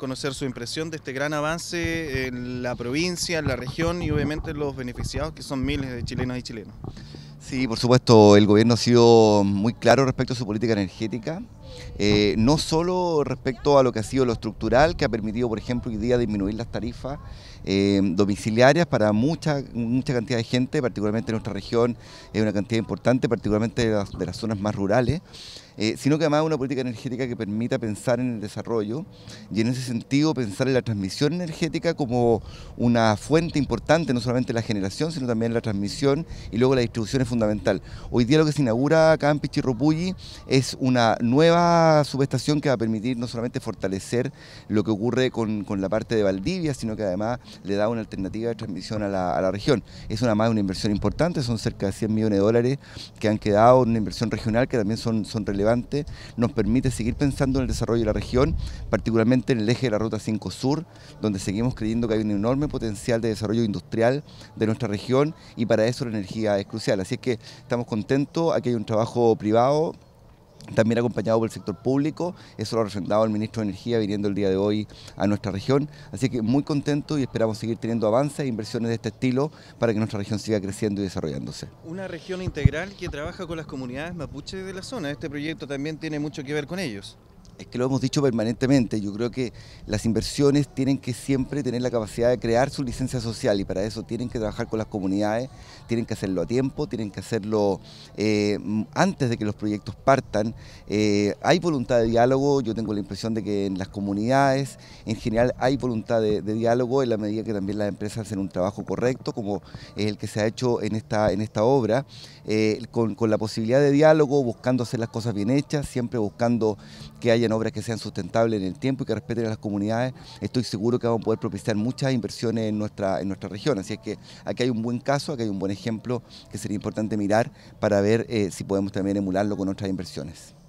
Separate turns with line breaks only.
conocer su impresión de este gran avance en la provincia, en la región y obviamente los beneficiados que son miles de chilenos y chilenos. Sí, por
supuesto, el gobierno ha sido muy claro respecto a su política energética. Eh, no solo respecto a lo que ha sido lo estructural, que ha permitido, por ejemplo, hoy día disminuir las tarifas eh, domiciliarias para mucha, mucha cantidad de gente, particularmente en nuestra región, es una cantidad importante, particularmente de las, zonas más rurales. Eh, sino que además una política energética que permita pensar en el desarrollo y en ese sentido pensar en la transmisión energética como una fuente importante, no solamente la generación, sino también la transmisión y luego la distribución es fundamental. Hoy día lo que se inaugura acá en Pichirropulli es una nueva subestación que va a permitir no solamente fortalecer lo que ocurre con, la parte de Valdivia, sino que además le da una alternativa de transmisión a la, a región. Es una más una inversión importante, son cerca de 100 millones de dólares que han quedado, una inversión regional que también son, son relevantes, nos permite seguir pensando en el desarrollo de la región, particularmente en el eje de la Ruta 5 Sur, donde seguimos creyendo que hay un enorme potencial de desarrollo industrial de nuestra región y para eso la energía es crucial. Así es que estamos contentos, aquí hay un trabajo privado también acompañado por el sector público, eso lo ha refrendado el ministro de Energía viniendo el día de hoy a nuestra región, así que muy contento y esperamos seguir teniendo avances e inversiones de este estilo para que nuestra región siga creciendo y desarrollándose.
Una región integral que trabaja con las comunidades mapuches de la zona, este proyecto también tiene mucho que ver con ellos
es que lo hemos dicho permanentemente, yo creo que las inversiones tienen que siempre tener la capacidad de crear su licencia social y para eso tienen que trabajar con las comunidades, tienen que hacerlo a tiempo, tienen que hacerlo eh, antes de que los proyectos partan. Eh, hay voluntad de diálogo, yo tengo la impresión de que en las comunidades en general hay voluntad de, diálogo en la medida que también las empresas hacen un trabajo correcto, como es el que se ha hecho en esta, en esta obra, eh, con, con la posibilidad de diálogo, buscando hacer las cosas bien hechas, siempre buscando que haya obras que sean sustentables en el tiempo y que respeten a las comunidades, estoy seguro que vamos a poder propiciar muchas inversiones en nuestra, región. Así es que aquí hay un buen caso, aquí hay un buen ejemplo que sería importante mirar para ver eh, si podemos también emularlo con otras inversiones.